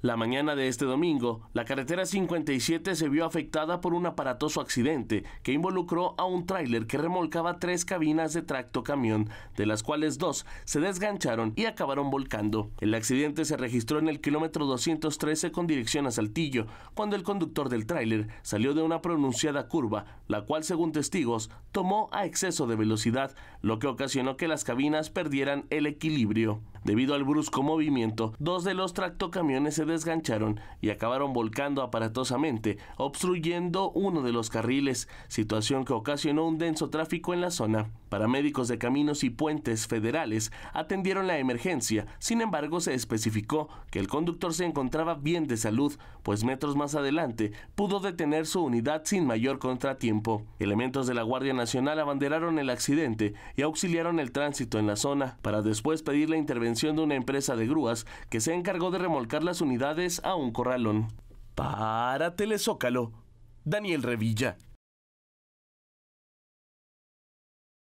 La mañana de este domingo, la carretera 57 se vio afectada por un aparatoso accidente que involucró a un tráiler que remolcaba tres cabinas de tracto camión, de las cuales dos se desgancharon y acabaron volcando. El accidente se registró en el kilómetro 213 con dirección a Saltillo, cuando el conductor del tráiler salió de una pronunciada curva, la cual según testigos tomó a exceso de velocidad, lo que ocasionó que las cabinas perdieran el equilibrio. Debido al brusco movimiento, dos de los tractocamiones se desgancharon y acabaron volcando aparatosamente, obstruyendo uno de los carriles, situación que ocasionó un denso tráfico en la zona. Paramédicos de caminos y puentes federales atendieron la emergencia, sin embargo se especificó que el conductor se encontraba bien de salud, pues metros más adelante pudo detener su unidad sin mayor contratiempo. Elementos de la Guardia Nacional abanderaron el accidente y auxiliaron el tránsito en la zona, para después pedir la intervención de una empresa de grúas que se encargó de remolcar las unidades a un corralón. Para lezócalo. Daniel Revilla.